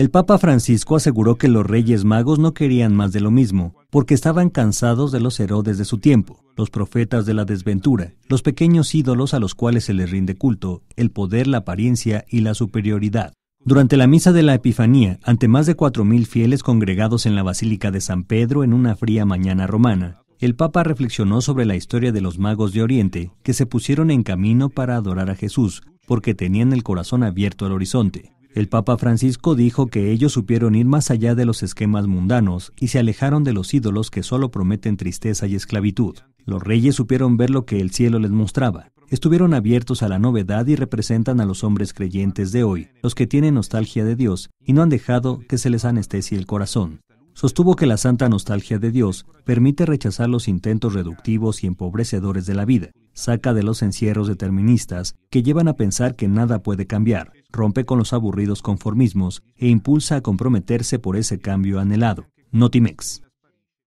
El Papa Francisco aseguró que los reyes magos no querían más de lo mismo, porque estaban cansados de los herodes de su tiempo, los profetas de la desventura, los pequeños ídolos a los cuales se les rinde culto, el poder, la apariencia y la superioridad. Durante la misa de la Epifanía, ante más de 4.000 fieles congregados en la Basílica de San Pedro en una fría mañana romana, el Papa reflexionó sobre la historia de los magos de Oriente que se pusieron en camino para adorar a Jesús, porque tenían el corazón abierto al horizonte. El Papa Francisco dijo que ellos supieron ir más allá de los esquemas mundanos y se alejaron de los ídolos que solo prometen tristeza y esclavitud. Los reyes supieron ver lo que el cielo les mostraba. Estuvieron abiertos a la novedad y representan a los hombres creyentes de hoy, los que tienen nostalgia de Dios y no han dejado que se les anestesie el corazón. Sostuvo que la santa nostalgia de Dios permite rechazar los intentos reductivos y empobrecedores de la vida, saca de los encierros deterministas que llevan a pensar que nada puede cambiar, rompe con los aburridos conformismos e impulsa a comprometerse por ese cambio anhelado. Notimex.